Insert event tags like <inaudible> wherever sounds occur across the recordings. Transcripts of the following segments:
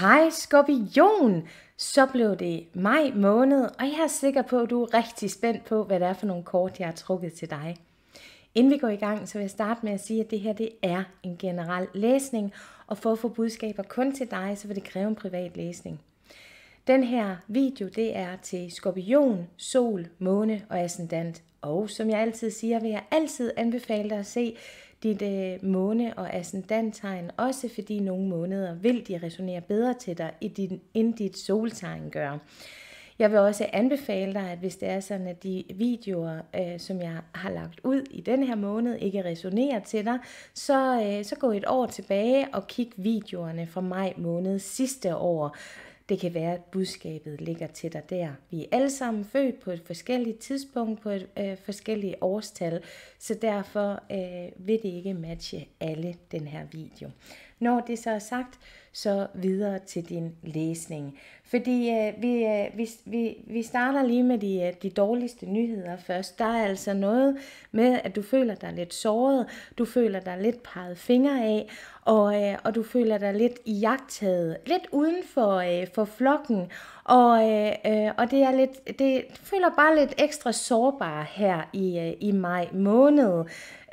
Hej Skorpion! Så blev det maj måned, og jeg er sikker på, at du er rigtig spændt på, hvad det er for nogle kort, jeg har trukket til dig. Inden vi går i gang, så vil jeg starte med at sige, at det her det er en generel læsning, og for at få budskaber kun til dig, så vil det kræve en privat læsning. Den her video, det er til skorpion, sol, måne og ascendant. Og som jeg altid siger, vil jeg altid anbefale dig at se dit øh, måne- og ascendanttegn, også fordi nogle måneder vil de resonere bedre til dig, i din, end dit soltegn gør. Jeg vil også anbefale dig, at hvis det er sådan, at de videoer, øh, som jeg har lagt ud i den her måned, ikke resonerer til dig, så, øh, så gå et år tilbage og kig videoerne fra maj måned sidste år. Det kan være, at budskabet ligger til dig der. Vi er alle sammen født på et forskelligt tidspunkt, på et øh, forskelligt årstal, så derfor øh, vil det ikke matche alle den her video. Når det så er sagt, så videre til din læsning. Fordi øh, vi, øh, vi, vi, vi starter lige med de, øh, de dårligste nyheder først. Der er altså noget med, at du føler dig lidt såret, du føler dig lidt peget fingre af, og, øh, og du føler dig lidt i jagttaget, lidt uden for, øh, for flokken, og, øh, øh, og det er lidt, det føler bare lidt ekstra sårbar her i, øh, i maj måned.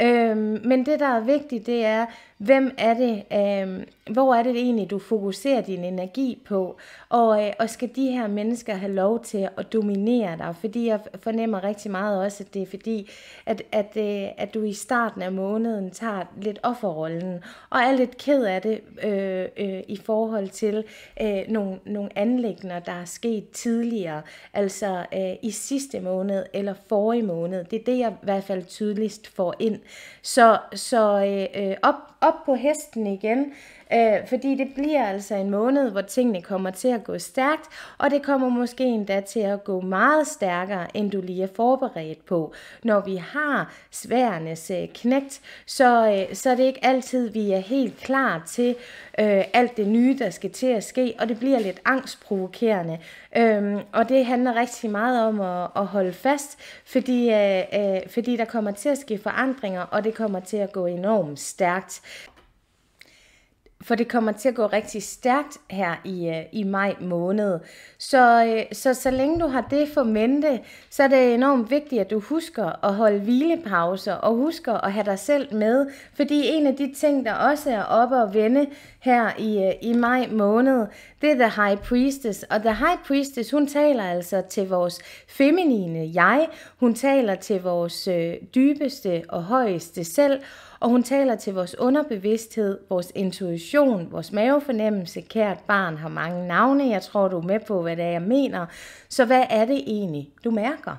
Øh, men det, der er vigtigt, det er, hvem er det, øh, hvor er det egentlig, du fokuserer din energi på, og, øh, og skal de her mennesker have lov til at dominere dig, fordi jeg fornemmer rigtig meget også, at det er fordi, at, at, øh, at du i starten af måneden tager lidt offerrollen, og alt lidt ked af det øh, øh, i forhold til øh, nogle, nogle anlægner, der er sket tidligere, altså øh, i sidste måned eller forrige måned. Det er det, jeg i hvert fald tydeligst får ind. Så, så øh, øh op, op på hesten igen. Øh, fordi det bliver altså en måned, hvor tingene kommer til at gå stærkt, og det kommer måske endda til at gå meget stærkere, end du lige er forberedt på. Når vi har sværernes øh, knægt, så, øh, så er det ikke altid, vi er helt klar til øh, alt det nye, der skal til at ske, og det bliver lidt angstprovokerende. Øhm, og det handler rigtig meget om at, at holde fast, fordi, øh, øh, fordi der kommer til at ske forandringer, og det kommer til at gå enormt stærkt for det kommer til at gå rigtig stærkt her i, øh, i maj måned. Så, øh, så så længe du har det for mente, så er det enormt vigtigt, at du husker at holde hvilepauser og husker at have dig selv med. Fordi en af de ting, der også er oppe og vende her i, øh, i maj måned, det er The High Priestess. Og The High Priestess, hun taler altså til vores feminine jeg. Hun taler til vores øh, dybeste og højeste selv og hun taler til vores underbevidsthed, vores intuition, vores mavefornemmelse. Kært barn har mange navne, jeg tror, du er med på, hvad det er, jeg mener. Så hvad er det egentlig, du mærker?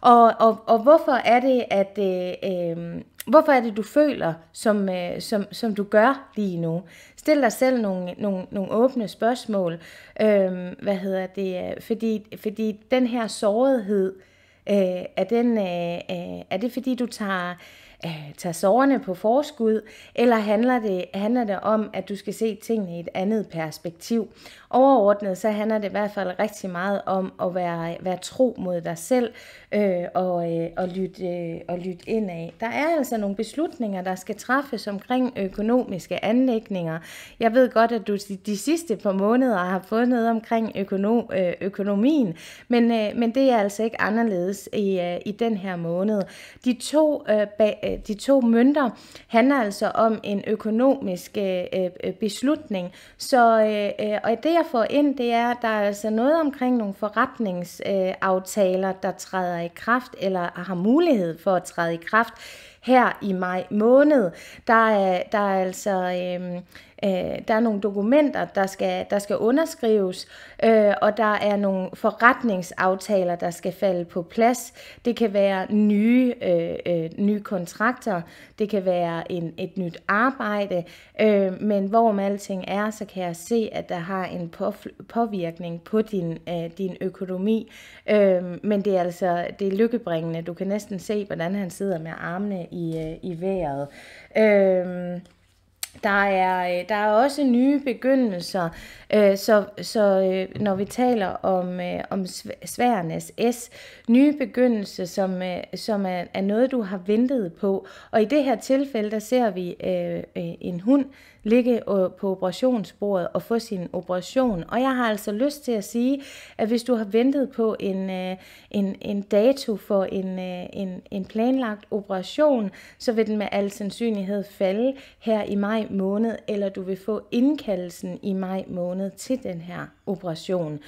Og, og, og hvorfor er det, at øh, øh, hvorfor er det, du føler, som, øh, som, som du gør lige nu? Stil dig selv nogle, nogle, nogle åbne spørgsmål. Øh, hvad hedder det? Fordi, fordi den her sårighed, øh, er, den, øh, øh, er det fordi, du tager tage sårene på forskud, eller handler det, handler det om, at du skal se tingene i et andet perspektiv? Overordnet så handler det i hvert fald rigtig meget om at være, være tro mod dig selv øh, og, øh, og, lytte, øh, og lytte af. Der er altså nogle beslutninger, der skal træffes omkring økonomiske anlægninger. Jeg ved godt, at du de sidste par måneder har fået noget omkring økono, øh, økonomien, men, øh, men det er altså ikke anderledes i, øh, i den her måned. De to øh, bag, øh, de to mønter, handler altså om en økonomisk øh, øh beslutning. Så øh, øh, og det jeg får ind, det er, at der er altså noget omkring nogle forretningsaftaler, øh, der træder i kraft, eller har mulighed for at træde i kraft her i maj måned. Der er, der er altså øh, øh, der er nogle dokumenter, der skal, der skal underskrives, øh, og der er nogle forretningsaftaler, der skal falde på plads. Det kan være nye, øh, øh, nye kontrakter, det kan være en, et nyt arbejde, øh, men hvorom alting er, så kan jeg se, at der har en påvirkning på din, øh, din økonomi. Øh, men det er altså det er lykkebringende. Du kan næsten se, hvordan han sidder med armene i, øh, i vejret. Øhm, der er, øh, der er også nye begyndelser, øh, så, så øh, når vi taler om, øh, om sværernes S, nye begyndelse, som, øh, som er, er noget, du har ventet på. Og i det her tilfælde, der ser vi øh, øh, en hund, ligge på operationsbordet og få sin operation. Og jeg har altså lyst til at sige, at hvis du har ventet på en, øh, en, en dato for en, øh, en, en planlagt operation, så vil den med al sandsynlighed falde her i maj måned, eller du vil få indkaldelsen i maj måned til den her operation.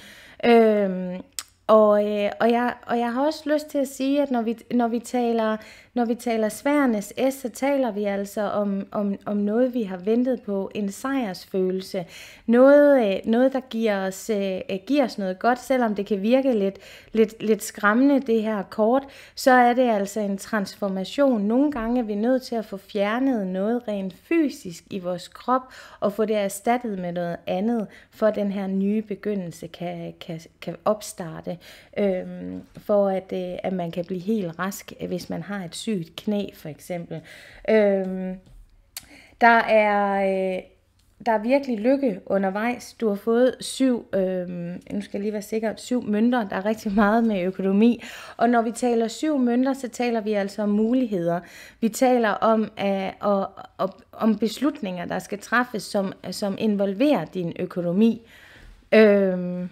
Øhm, og, øh, og, jeg, og jeg har også lyst til at sige, at når vi, når vi taler når vi taler sværernes S, så taler vi altså om, om, om noget, vi har ventet på, en sejrsfølelse. Noget, øh, noget der giver os, øh, øh, giver os noget godt, selvom det kan virke lidt, lidt, lidt skræmmende, det her kort, så er det altså en transformation. Nogle gange er vi nødt til at få fjernet noget rent fysisk i vores krop, og få det erstattet med noget andet, for at den her nye begyndelse kan, kan, kan opstarte, øhm, for at, at man kan blive helt rask, hvis man har et sygt knæ, for eksempel. Øhm, der er... Øh, der er virkelig lykke undervejs. Du har fået syv, øh, nu skal jeg lige være sikker, syv mønter. Der er rigtig meget med økonomi. Og når vi taler syv mønter, så taler vi altså om muligheder. Vi taler om, øh, og, og, om beslutninger, der skal træffes, som, som involverer din økonomi. Øh,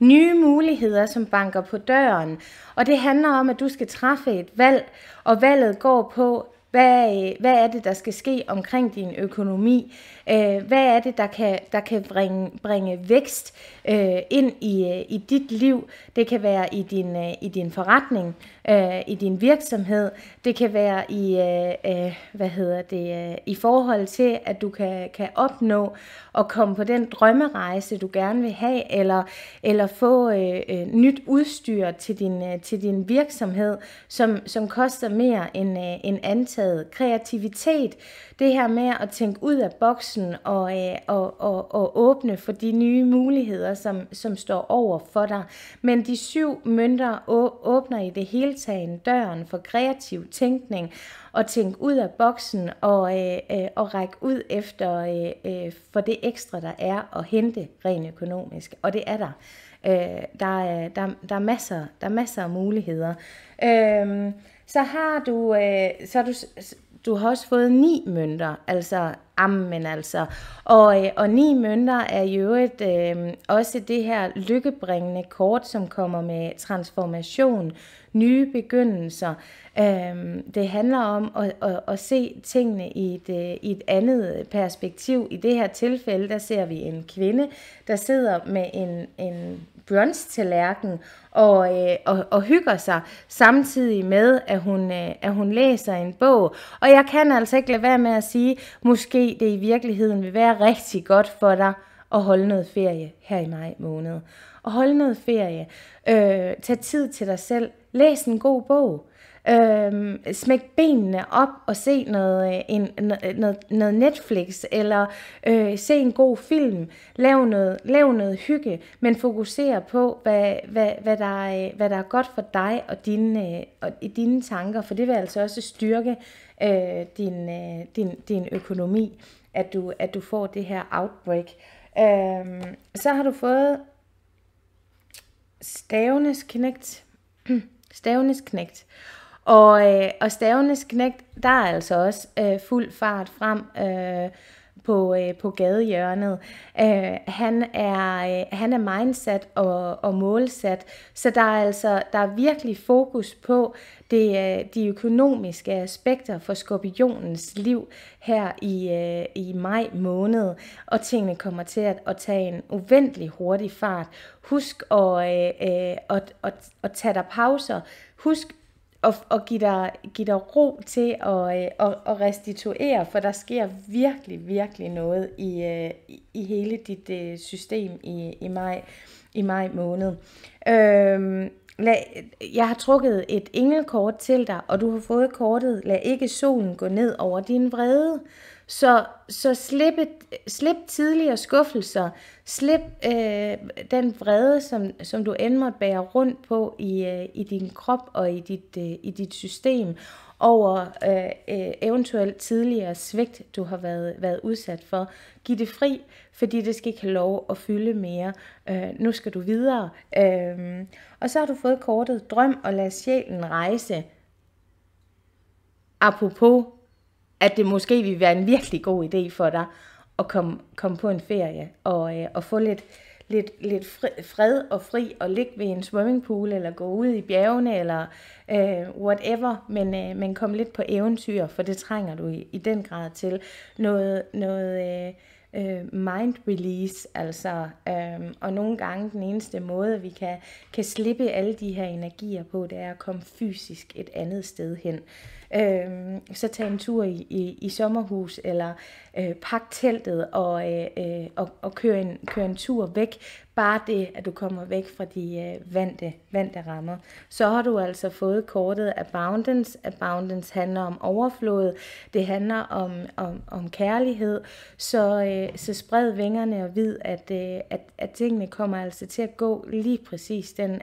nye muligheder, som banker på døren. Og det handler om, at du skal træffe et valg, og valget går på, hvad, hvad er det, der skal ske omkring din økonomi? Øh, hvad er det, der kan, der kan bringe, bringe vækst øh, ind i, øh, i dit liv? Det kan være i din, i din forretning øh, i din virksomhed. Det kan være i, øh, øh, hvad hedder det, øh, i forhold til, at du kan, kan opnå at komme på den drømmerejse, du gerne vil have, eller, eller få øh, øh, nyt udstyr til din, øh, til din virksomhed, som, som koster mere end, øh, end antaget. Kreativitet, det her med at tænke ud af boksen og, øh, og, og, og åbne for de nye muligheder, som, som står over for dig. Men de syv mønter åbner i det hele tiltagen døren for kreativ tænkning og tænke ud af boksen og, øh, øh, og række ud efter øh, øh, for det ekstra, der er at hente rent økonomisk. Og det er der. Øh, der, er, der, der, er masser, der er masser af muligheder. Øh, så har du, øh, så har du du har også fået ni mønter, altså ammen altså. Og, øh, og ni mønter er jo et, øh, også det her lykkebringende kort, som kommer med transformation, nye begyndelser. Øh, det handler om at, at, at se tingene i et, øh, i et andet perspektiv. I det her tilfælde, der ser vi en kvinde, der sidder med en, en brunch-tallerken og, øh, og, og hygger sig, samtidig med, at hun, øh, at hun læser en bog. Og jeg kan altså ikke lade være med at sige, måske det i virkeligheden vil være rigtig godt for dig at holde noget ferie her i maj måned. Og holde noget ferie. Øh, tag tid til dig selv. Læs en god bog. Øhm, smæk benene op og se noget, øh, en, noget, noget Netflix, eller øh, se en god film, lav noget, lav noget hygge, men fokuser på, hvad, hvad, hvad, der er, øh, hvad der er godt for dig og dine, øh, og i dine tanker, for det vil altså også styrke øh, din, øh, din, din økonomi, at du, at du får det her outbreak. Øhm, så har du fået Stavenes Connect. <clears throat> Stavenes knægt. Og, øh, og Stavenes knægt, der er altså også øh, fuld fart frem. Øh, på, øh, på gadehjørnet. Øh, han, er, øh, han er mindset og, og målsat, så der er altså der er virkelig fokus på det, øh, de økonomiske aspekter for skorpionens liv her i, øh, i maj måned, og tingene kommer til at, at tage en uventelig hurtig fart. Husk at, øh, øh, at, at, at tage dig pauser. Husk og, og give, dig, give dig ro til at, og, øh, at, at restituere, for der sker virkelig, virkelig noget i, øh, i hele dit øh, system i, i, maj, i maj måned. Øhm, lad, jeg har trukket et engelkort til dig, og du har fået kortet, lad ikke solen gå ned over din vrede. Så, så slip, et, slip tidligere skuffelser. Slip øh, den vrede, som, som du end måtte bære rundt på i, øh, i din krop og i dit, øh, i dit system over øh, øh, eventuelt tidligere svigt, du har været, været udsat for. Giv det fri, fordi det skal ikke have lov at fylde mere. Øh, nu skal du videre. Øh, og så har du fået kortet drøm og lad sjælen rejse. Apropos at det måske vil være en virkelig god idé for dig at komme, komme på en ferie og, øh, og få lidt, lidt, lidt fred og fri og ligge ved en swimmingpool eller gå ud i bjergene eller øh, whatever, men, øh, men komme lidt på eventyr, for det trænger du i, i den grad til. Noget, noget øh, øh, mind release, altså. Øh, og nogle gange den eneste måde, vi kan, kan slippe alle de her energier på, det er at komme fysisk et andet sted hen. Øh, så tag en tur i, i, i sommerhus, eller øh, pak teltet og, øh, øh og, og kør, en, kør en tur væk Bare det, at du kommer væk fra de øh, vante, vante rammer. Så har du altså fået kortet Abundance. Abundance handler om overflod. Det handler om, om, om kærlighed. Så, øh, så spred vingerne og vid, at, øh, at, at tingene kommer altså til at gå lige præcis den, øh,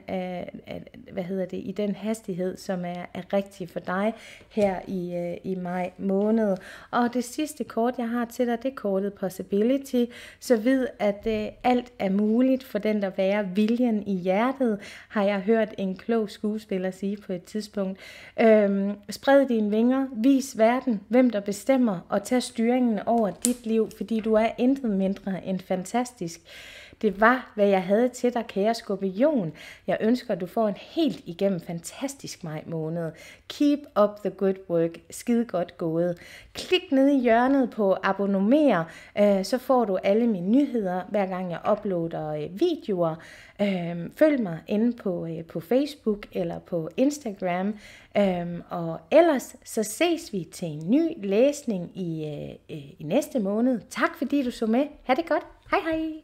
at, hvad hedder det, i den hastighed, som er, er rigtig for dig her i, øh, i maj måned. Og det sidste kort, jeg har til dig, det er kortet Possibility. Så vid, at øh, alt er muligt for den, der være viljen i hjertet, har jeg hørt en klog skuespiller sige på et tidspunkt. Øhm, spred dine vinger, vis verden, hvem der bestemmer, og tag styringen over dit liv, fordi du er intet mindre end fantastisk. Det var, hvad jeg havde til dig, kære skorpion. Jeg ønsker, at du får en helt igennem fantastisk maj måned. Keep up the good work. Skide godt gået. Klik ned i hjørnet på abonner, øh, så får du alle mine nyheder, hver gang jeg uploader øh, videoer. Øh, følg mig inde på, på Facebook eller på Instagram. og ellers så ses vi til en ny læsning i, i næste måned. Tak fordi du så med. Ha' det godt. Hej hej.